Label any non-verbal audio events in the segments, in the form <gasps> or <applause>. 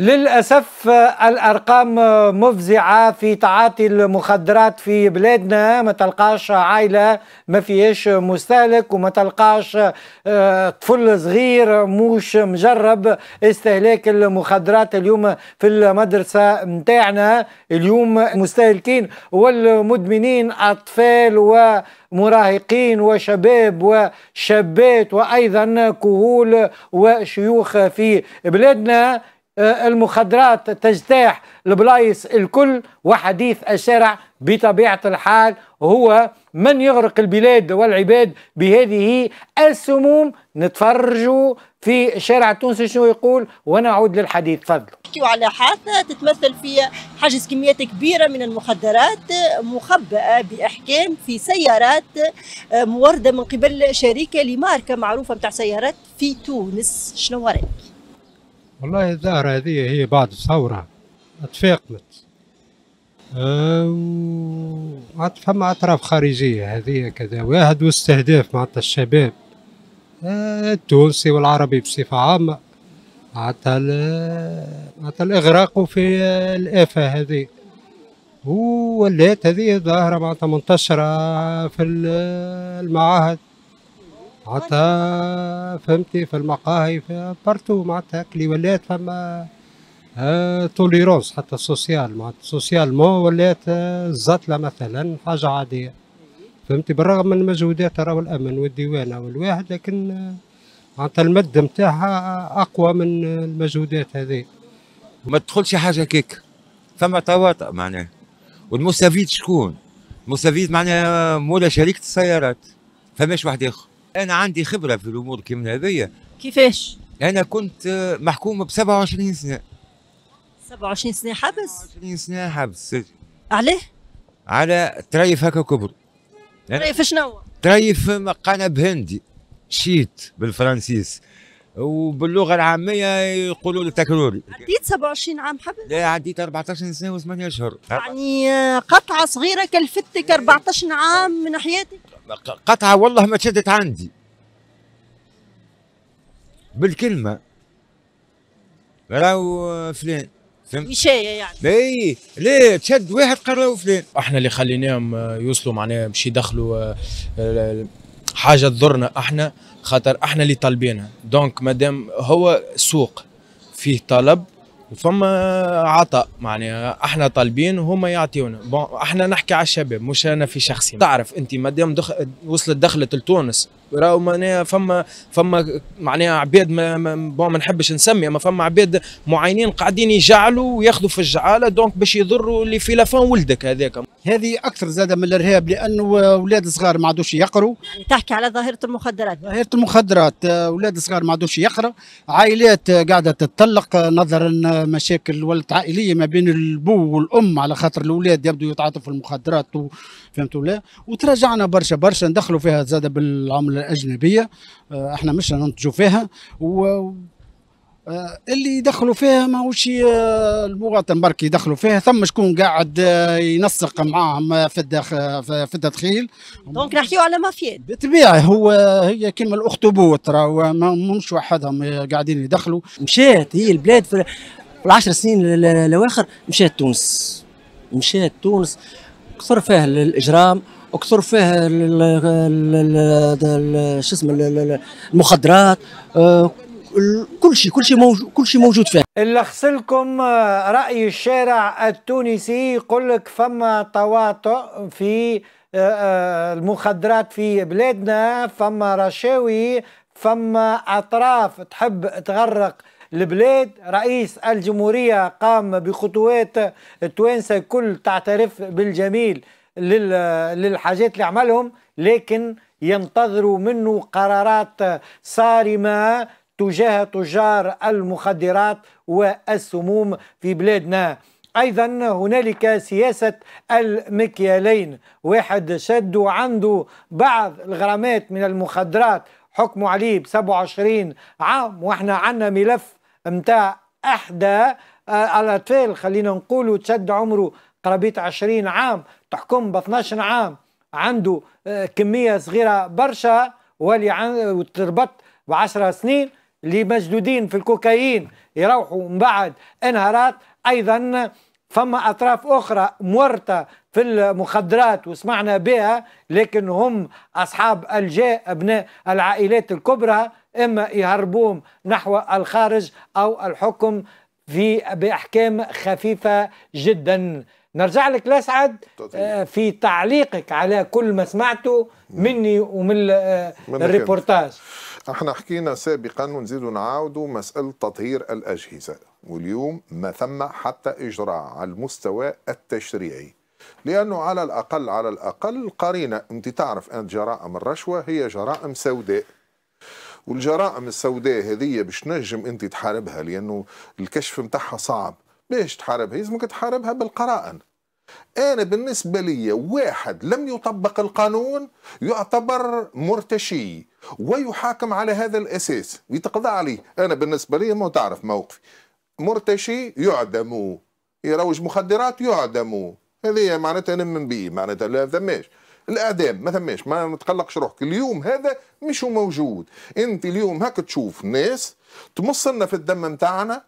للأسف الأرقام مفزعة في تعاطي المخدرات في بلادنا ما تلقاش عائلة ما فيهاش مستهلك وما تلقاش آه، طفل صغير موش مجرب استهلاك المخدرات اليوم في المدرسة متاعنا اليوم مستهلكين والمدمنين أطفال و مراهقين وشباب وشابات وأيضا كهول وشيوخ في بلادنا آه، المخدرات تجتاح البلايس الكل وحديث الشارع بطبيعة الحال هو من يغرق البلاد والعباد بهذه السموم نتفرجوا في الشارع التونسي شنو يقول ونعود للحديث تفضل نحكيو على حادثة تتمثل في حجز كميات كبيرة من المخدرات مخبأة بأحكام في سيارات آه، موردة من قبل شركة لماركة معروفة متاع سيارات في تونس شنو رأيك؟ والله الظاهرة هذه هي بعد الثورة تفاقمت أه فما أطراف خارجية هذه كذا واحد واستهداف معنتها الشباب آه، التونسي والعربي بصفة عامة معناتها الإغراق في الآفة هذه ولات هذه الظاهرة معنتها منتشرة في المعاهد معناتها فهمتي في المقاهي في بارتو معناتها اللي ولات فما آه توليرونس حتى سوسيال معناتها مو ولات آه، الزطله مثلا حاجه عاديه فهمتي بالرغم من مجهودات راهو الامن والديوانه والواحد لكن آه، معناتها المد نتاعها آه، اقوى من المجهودات هذه ما تدخلش حاجه كيك فما تواطؤ معناه والمستفيد شكون؟ المستفيد معناه مولا شركه السيارات فماش واحد اخر انا عندي خبره في الامور كيما هذيا كيفاش انا كنت محكوم ب 27 سنه 27 سنه حبس 27 سنه حبس عليه على تريف هكا كبر تريف شنو تريف قنب هندي شيت بالفرنسيس وباللغه العاميه يقولوا له تكروري عديت 27 عام حبس لا عديت 14 سنه و8 اشهر يعني قطعه صغيره كلفتك 14 عام من حياتك قطعه والله ما شدت عندي بالكلمه راهو فلان فهمت مشاية يعني اي لا تشد واحد قراو فلان احنا اللي خليناهم آه، يوصلوا معناها باش يدخلوا آه، حاجه تضرنا احنا خاطر احنا اللي طالبينها دونك مادام هو سوق فيه طلب وفما عطاء معناها احنا طالبين وهما يعطيونا بون احنا نحكي على الشباب مش انا في شخصي تعرف انت مادام دخ... وصلت دخلت لتونس راهو معناها فما فما معناها عباد ما ما, ما نحبش نسمي اما فما عباد معينين قاعدين يجعلوا وياخذوا في الجعاله دونك باش يضروا اللي في لافون ولدك هذاك هذه اكثر زاده من الارهاب لانه اولاد صغار ما عادوش يقروا يعني تحكي على ظاهره المخدرات ظاهره المخدرات آه، اولاد صغار ما عادوش يقروا عائلات آه، قاعده تتطلق آه، نظرا مشاكل ولت عائليه ما بين البو والام على خاطر الاولاد يبدو يتعاطفوا المخدرات فهمت ولا وتراجعنا برشا برشا ندخلوا فيها زاده بالعمله الاجنبيه آه، احنا مش ننتجوا فيها و آه، اللي يدخلوا فيها ماهوش آه، المواطن برك يدخلوا فيها ثم شكون قاعد ينسق معاهم في الداخل في التدخيل دونك نحكيو على مافيا بالطبيعه هو هي كيما الاخطبوط راهو مش وحدهم قاعدين يدخلوا مشات هي البلاد في العشر سنين الاواخر مشات تونس مشات تونس كثر فيه الاجرام وكثر فيه شو اسمه المخدرات آه، كل شيء كل شيء موجود كل شيء موجود فيه نلخص لكم آه، راي الشارع التونسي يقول لك فما تواطؤ في آه، المخدرات في بلادنا فما رشاوي فما اطراف تحب تغرق البلاد رئيس الجمهورية قام بخطوات التوانسة الكل تعترف بالجميل للحاجات اللي عملهم لكن ينتظروا منه قرارات صارمة تجاه تجار المخدرات والسموم في بلادنا ايضا هنالك سياسه المكيالين واحد شد عنده بعض الغرامات من المخدرات حكموا عليه ب 27 عام واحنا عندنا ملف نتاع احدى الاطفال آه، خلينا نقولوا تشد عمره قرابيت 20 عام تحكم ب 12 عام عنده آه، كميه صغيره برشا واللي عن... ب 10 سنين اللي مجدودين في الكوكايين يروحوا من بعد انهارات ايضا فما اطراف اخرى مورطه في المخدرات وسمعنا بها لكن هم اصحاب الجاء ابناء العائلات الكبرى إما يهربوهم نحو الخارج أو الحكم في بأحكام خفيفة جدا نرجع لك لأسعد آه، في تعليقك على كل ما سمعته مني ومن آه، الريبورتاج احنا حكينا سابقا ونزيدوا نعاودوا مسألة تطهير الأجهزة واليوم ما ثم حتى إجراء على المستوى التشريعي لأنه على الأقل على الأقل قرينة أنت تعرف أن جرائم الرشوة هي جرائم سوداء والجرائم السوداء هذه باش نجم انت تحاربها لانه الكشف نتاعها صعب باش تحاربها لازمك تحاربها بالقرائن انا بالنسبه لي واحد لم يطبق القانون يعتبر مرتشي ويحاكم على هذا الاساس يتقضى عليه انا بالنسبه لي ما تعرف موقفي مرتشي يعدم يروج مخدرات يعدم هذه معناتها نمن به معناتها لا ثماش الاعدام ما ثماش ما تقلقش روحك اليوم هذا مش موجود انت اليوم هاك تشوف ناس تمصلنا في الدم نتاعنا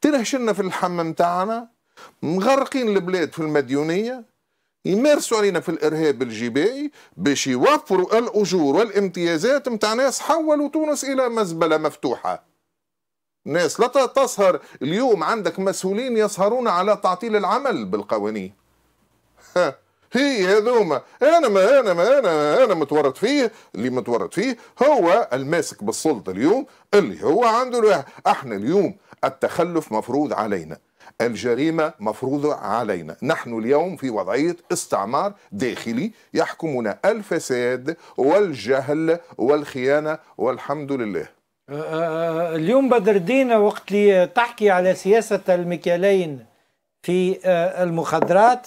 ترهشنا في اللحم نتاعنا مغرقين البلاد في المديونيه يمارسوا علينا في الارهاب الجبائي باش يوفروا الاجور والامتيازات نتاع ناس حولوا تونس الى مزبله مفتوحه. ناس لا تسهر اليوم عندك مسؤولين يسهرون على تعطيل العمل بالقوانين. هي هذوما انا ما انا ما انا انا متورط فيه اللي متورط فيه هو الماسك بالسلطه اليوم اللي هو عنده الواحد. احنا اليوم التخلف مفروض علينا الجريمه مفروضه علينا نحن اليوم في وضعيه استعمار داخلي يحكمنا الفساد والجهل والخيانه والحمد لله أه، أه، أه، اليوم بدر الدين وقت اللي تحكي على سياسه المكيالين في المخدرات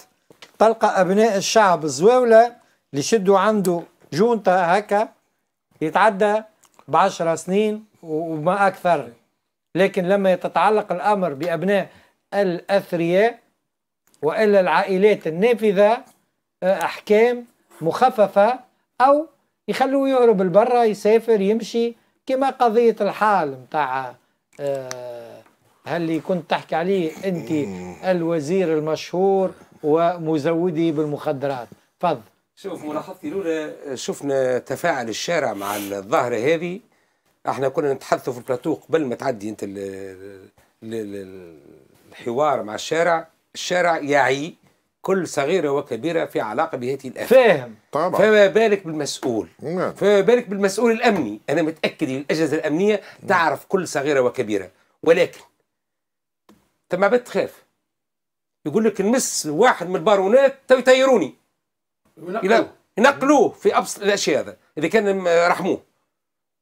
تلقى أبناء الشعب الزواولة اللي يشدوا عنده جونتا هكا يتعدى بعشرة سنين وما أكثر لكن لما يتعلق الأمر بأبناء الأثرياء وإلا العائلات النافذة آه، أحكام مخففة أو يخلوه يهرب لبرا يسافر يمشي كما قضية الحال متاع هل آه، كنت تحكي عليه أنت الوزير المشهور ومزوده بالمخدرات تفضل شوف ملاحظتي الاولى شفنا تفاعل الشارع مع الظاهره هذه احنا كنا نتحدثوا في البلاتو قبل ما تعدي انت الحوار مع الشارع الشارع يعي كل صغيرة وكبيرة في علاقة بهذه الآفة فاهم طبعا فما بالك بالمسؤول مم. نعم. فما بالك بالمسؤول الأمني أنا متأكد الأجهزة الأمنية نعم. تعرف كل صغيرة وكبيرة ولكن ما بتخاف يقول لك نمس واحد من البارونات تو يطيروني ينقلوه ينقلوه في ابسط الاشياء هذا اذا كان رحموه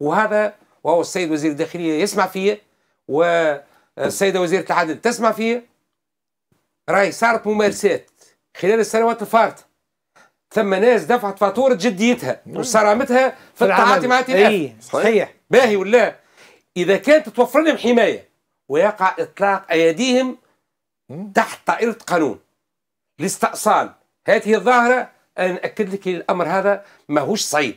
وهذا وهو السيد وزير الداخليه يسمع فيه والسيده وزيره العدل تسمع فيه راي صارت ممارسات خلال السنوات الفارطه ثم ناس دفعت فاتوره جديتها وصرامتها في التعاطي مع اي صحيح باهي ولا اذا كانت توفر لهم حمايه ويقع اطلاق ايديهم تحت طائرة قانون لاستئصال هذه الظاهرة أنا أكد لك الأمر هذا ماهوش صعيب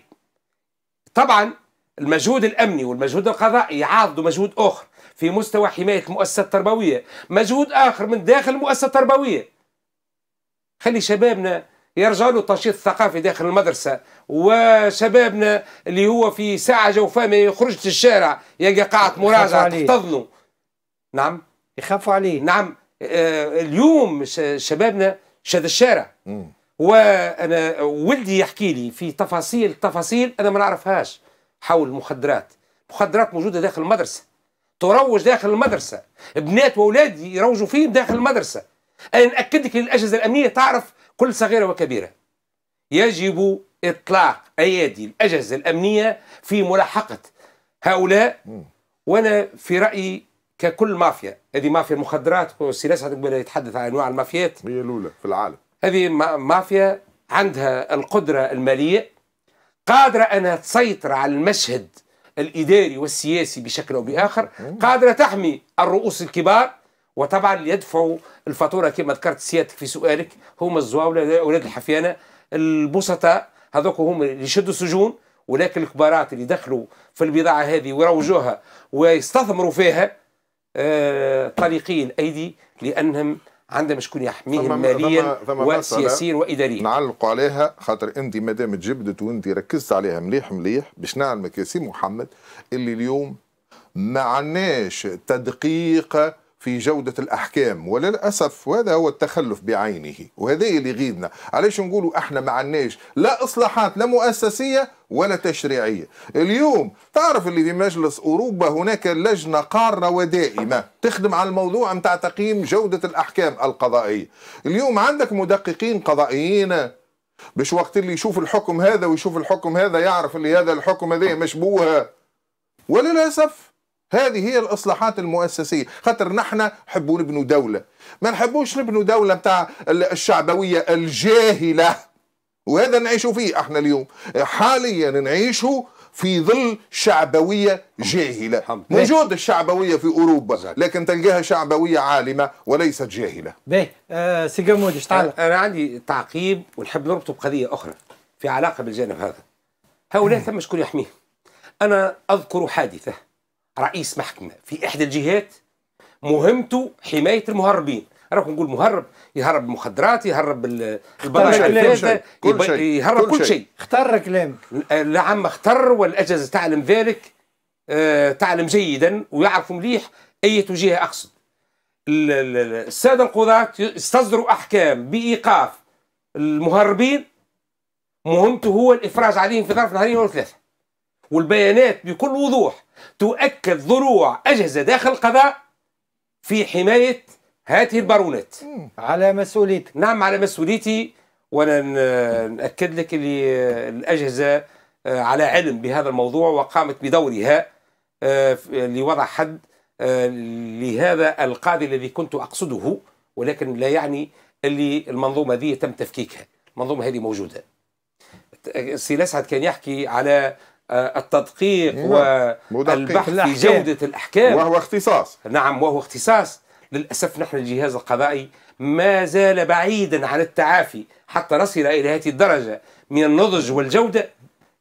طبعا المجهود الأمني والمجهود القضائي يعارض مجهود آخر في مستوى حماية المؤسسة التربوية مجهود آخر من داخل المؤسسة التربوية خلي شبابنا يرجعوا له التنشيط الثقافي داخل المدرسة وشبابنا اللي هو في ساعة جوفاء ما يخرجش الشارع يلقى قاعة مراجعة تحتضنه نعم يخافوا عليه نعم آه، اليوم شبابنا شاد الشارع وانا ولدي يحكي لي في تفاصيل تفاصيل انا ما نعرفهاش حول المخدرات مخدرات موجوده داخل المدرسه تروج داخل المدرسه بنات واولادي يروجوا فيهم داخل المدرسه انا ناكد لك الاجهزه الامنيه تعرف كل صغيره وكبيره يجب اطلاق ايادي الاجهزه الامنيه في ملاحقه هؤلاء وانا في رايي ككل مافيا هذه مافيا المخدرات والسي تقبل قبل يتحدث عن انواع المافيات هي الاولى في العالم هذه مافيا عندها القدره الماليه قادره انها تسيطر على المشهد الاداري والسياسي بشكل او باخر قادره تحمي الرؤوس الكبار وطبعا يدفعوا الفاتوره كما ذكرت سيادتك في سؤالك هم الزواوله اولاد الحفيانه البسطاء هذوك هم اللي يشدوا السجون ولكن الكبارات اللي دخلوا في البضاعه هذه ويروجوها ويستثمروا فيها آه، طريقي الايدي لانهم عندهم شكون يحميهم ماليا وسياسيا واداريا نعلق عليها خاطر انت ما دام تجبدت وانت ركزت عليها مليح مليح باش نعلمك يا سي محمد اللي اليوم ما عندناش تدقيق في جودة الأحكام وللأسف وهذا هو التخلف بعينه وهذا اللي يغيظنا علاش نقولوا احنا ما عندناش لا إصلاحات لا مؤسسية ولا تشريعية اليوم تعرف اللي في مجلس أوروبا هناك لجنة قارة ودائمة تخدم على الموضوع متاع تقييم جودة الأحكام القضائية اليوم عندك مدققين قضائيين باش وقت اللي يشوف الحكم هذا ويشوف الحكم هذا يعرف اللي هذا الحكم هذا مشبوه وللأسف هذه هي الاصلاحات المؤسسيه خاطر نحن نحبوا نبنوا دوله ما نحبوش نبنوا دوله نتاع الشعبويه الجاهله وهذا نعيشوا فيه احنا اليوم حاليا نعيشوا في ظل شعبوية جاهلة موجود الشعبوية في أوروبا لكن تلقاها شعبوية عالمة وليست جاهلة باهي سيقامود آه، سي تعلق أنا عندي تعقيب ونحب نربطه بقضية أخرى في علاقة بالجانب هذا هؤلاء ثم شكون يحميهم أنا أذكر حادثة رئيس محكمة في إحدى الجهات مهمته حماية المهربين راكم نقول مهرب يهرب المخدرات يهرب البضائع الفاسده يهرب كل شيء اختر اختار كلامك نعم اختر والاجهزه تعلم ذلك اه تعلم جيدا ويعرف مليح اي جهه اقصد الساده القضاة يستصدروا احكام بايقاف المهربين مهمته هو الافراج عليهم في ظرف نهارين او ثلاثه والبيانات بكل وضوح تؤكد ضروع أجهزة داخل القضاء في حماية هذه البارونات على مسؤوليتك نعم على مسؤوليتي وانا ناكد لك اللي الاجهزه آه، على علم بهذا الموضوع وقامت بدورها آه، لوضع حد آه، لهذا القاضي الذي كنت اقصده ولكن لا يعني اللي المنظومه هذه تم تفكيكها المنظومه هذه موجوده سي اسعد كان يحكي على آه، التدقيق والبحث في جودة الأحكام وهو اختصاص نعم وهو اختصاص للأسف نحن الجهاز القضائي ما زال بعيدا عن التعافي حتى نصل إلى هذه الدرجة من النضج والجودة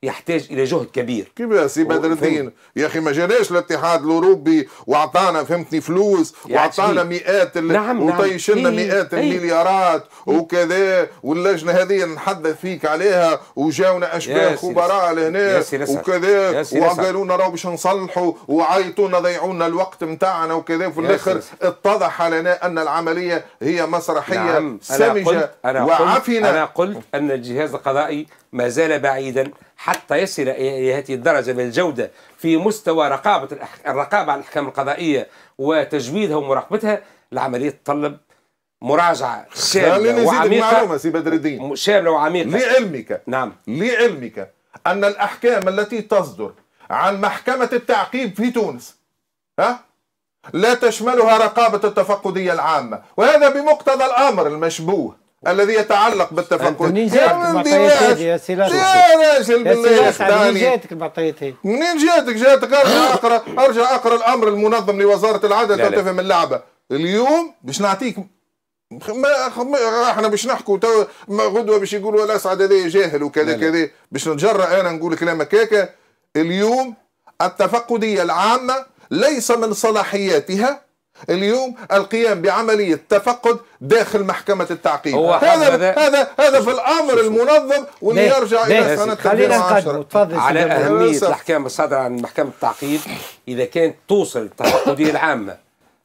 يحتاج الى جهد كبير كيف يا سي بدر الدين يا اخي ما جاناش الاتحاد الاوروبي وعطانا فهمتني فلوس وعطانا مئات ال... نعم, نعم. وطيشلنا نعم. مئات ايه المليارات ايه وكذا واللجنه هذه نحدث فيك عليها وجاونا اشباه خبراء لهنا وكذا وقالوا لنا راهو باش نصلحوا وعيطونا ضيعونا الوقت نتاعنا وكذا وفي الاخر اتضح لنا ان العمليه هي مسرحيه نعم. سمجه أنا قلت وعفنه انا قلت ان الجهاز القضائي ما زال بعيدا حتى يصل إلى هذه الدرجة من الجودة في مستوى رقابة الرقابة على الأحكام القضائية وتجويدها ومراقبتها العملية تطلب مراجعة شاملة وعميقة معلومة سي بدر الدين شاملة وعميقة لعلمك نعم لعلمك أن الأحكام التي تصدر عن محكمة التعقيب في تونس ها لا تشملها رقابة التفقدية العامة وهذا بمقتضى الأمر المشبوه الذي يتعلق بالتفكر منين جاتك يا سي يا راجل بالله منين جاتك منين جاتك جاتك ارجع <gasps> اقرا ارجع اقرا الامر المنظم لوزاره العدل تفهم اللعبه اليوم باش نعطيك ما احنا باش نحكوا تو غدوه باش يقولوا الاسعد هذا جاهل وكذا كذا باش نتجرأ انا نقول كلام هكاك اليوم التفقديه العامه ليس من صلاحياتها اليوم القيام بعمليه تفقد داخل محكمه التعقيب هو هذا هذا هذا, هذا في الامر المنظم واللي يرجع الى سنه خلينا تفضل على اهميه الاحكام الصادره عن محكمه التعقيب اذا كانت توصل التفقدية العامه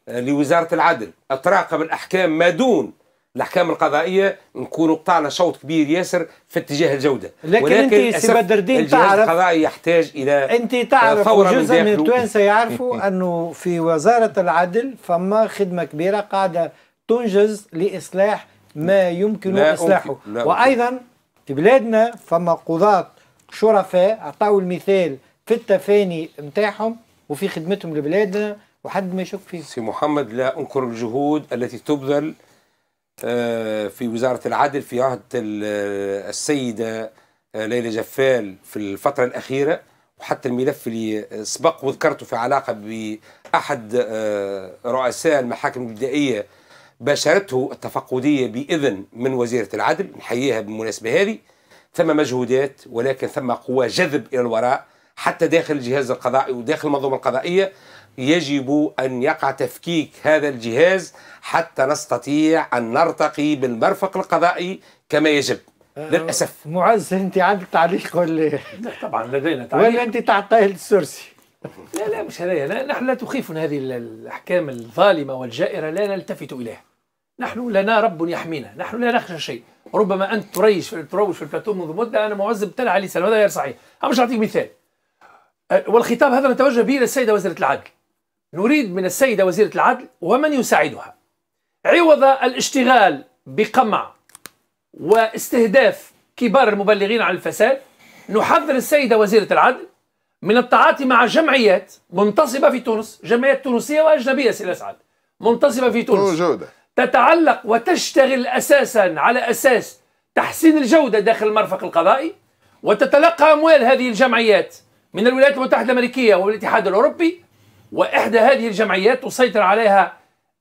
لوزاره العدل تراقب الاحكام ما دون الاحكام القضائيه نكون قطعنا شوط كبير ياسر في اتجاه الجوده لكن انت سي بدر الدين تعرف القضائي يحتاج الى انت تعرف جزء من, من التوانسه يعرفوا <laughs> انه في وزاره العدل فما خدمه كبيره قاعده تنجز لاصلاح ما يمكن اصلاحه وايضا في بلادنا فما قضاة شرفاء اعطاوا المثال في التفاني نتاعهم وفي خدمتهم لبلادنا وحد ما يشك فيه سي محمد لا انكر الجهود التي تبذل آه، في وزارة العدل في عهد آه، السيدة آه، ليلى جفال في الفترة الأخيرة وحتى الملف اللي سبق وذكرته في علاقة بأحد رؤساء المحاكم الابتدائية باشرته التفقدية بإذن من وزيرة العدل نحييها بالمناسبة هذه ثم مجهودات ولكن ثم قوى جذب إلى الوراء حتى داخل الجهاز القضائي وداخل المنظومة القضائية يجب أن يقع تفكيك هذا الجهاز حتى نستطيع أن نرتقي بالمرفق القضائي كما يجب آه، للأسف معز أنت عندك تعليق ولا طبعا لدينا تعليق ولا أنت تعطيه السرسي لا لا مش هذايا نحن لا تخيفنا هذه الأحكام الظالمة والجائرة لا نلتفت إليها نحن لنا رب يحمينا نحن لا نخشى شيء ربما أنت تريش تروش في البلاتون منذ مدة أنا معز ابتلع علي سلام هذا غير صحيح أنا مش أعطيك مثال أه، والخطاب هذا نتوجه به للسيدة وزيرة العدل نريد من السيدة وزيرة العدل ومن يساعدها عوض الاشتغال بقمع واستهداف كبار المبلغين عن الفساد نحذر السيدة وزيرة العدل من التعاطي مع جمعيات منتصبة في تونس جمعيات تونسية وأجنبية سي الأسعد منتصبة في تونس موجودة تتعلق وتشتغل أساسا على أساس تحسين الجودة داخل المرفق القضائي وتتلقى أموال هذه الجمعيات من الولايات المتحدة الأمريكية والاتحاد الأوروبي وإحدى هذه الجمعيات تسيطر عليها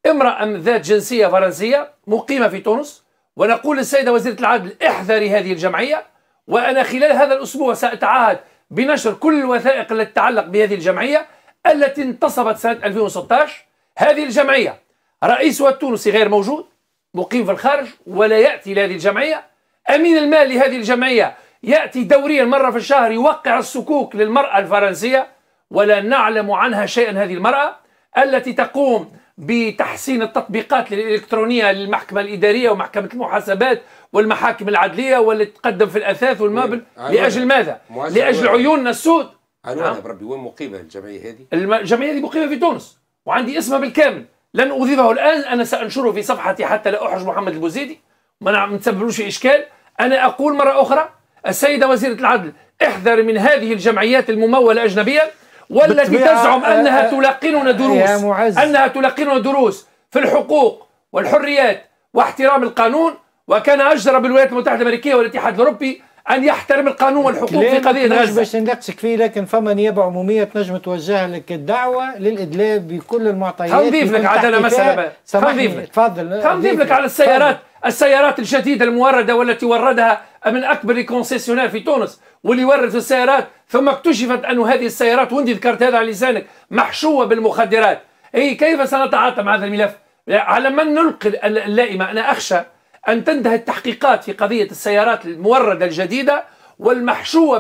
امرأة ذات جنسية فرنسية مقيمة في تونس ونقول للسيدة وزيرة العدل احذري هذه الجمعية وأنا خلال هذا الأسبوع سأتعهد بنشر كل الوثائق التي تتعلق بهذه الجمعية التي انتصبت سنة 2016 هذه الجمعية رئيسها التونسي غير موجود مقيم في الخارج ولا يأتي لهذه الجمعية أمين المال لهذه الجمعية يأتي دوريا مرة في الشهر يوقع السكوك للمرأة الفرنسية ولا نعلم عنها شيئا هذه المرأة التي تقوم بتحسين التطبيقات الإلكترونية للمحكمة الإدارية ومحكمة المحاسبات والمحاكم العدلية واللي تقدم في الأثاث والمبل لأجل ماذا؟ لأجل عيوننا السود عنوانها نعم. بربي وين مقيمة الجمعية هذه؟ الجمعية هذه مقيمة في تونس وعندي اسمها بالكامل لن أضيفه الآن أنا سأنشره في صفحتي حتى لا أحرج محمد البوزيدي ما نسببلوش نعم، إشكال أنا أقول مرة أخرى السيدة وزيرة العدل احذر من هذه الجمعيات الممولة أجنبيا والتي تزعم آه، أنها آه، تلقننا دروس أنها تلقننا دروس في الحقوق والحريات واحترام القانون وكان أجدر بالولايات المتحدة الأمريكية والاتحاد الأوروبي أن يحترم القانون والحقوق في قضية غزة باش نناقشك فيه لكن فما نيابة عمومية تنجم توجه لك الدعوة للإدلاء بكل المعطيات هنضيف لك عاد أنا مسألة تفضل هنضيف لك على السيارات فضل. السيارات الجديدة الموردة والتي وردها من أكبر كونسيسيونير في تونس واللي ورد السيارات ثم اكتشفت أن هذه السيارات وانت ذكرت هذا على لسانك محشوة بالمخدرات أي كيف سنتعاطى مع هذا الملف على من نلقي اللائمة أنا أخشى أن تنتهي التحقيقات في قضية السيارات الموردة الجديدة والمحشوة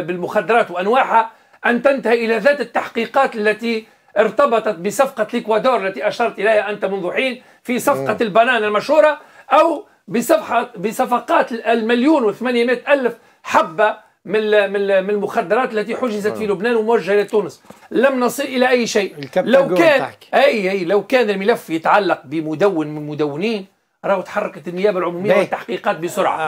بالمخدرات وأنواعها أن تنتهي إلى ذات التحقيقات التي ارتبطت بصفقة الإكوادور التي أشرت إليها أنت منذ حين في صفقة البنان المشهورة أو بصفحة بصفقات المليون و800 ألف حبة من من المخدرات التي حجزت في لبنان وموجهه لتونس لم نصل الى اي شيء لو كان اي اي لو كان الملف يتعلق بمدون من مدونين راهو تحركت النيابه العموميه والتحقيقات بسرعه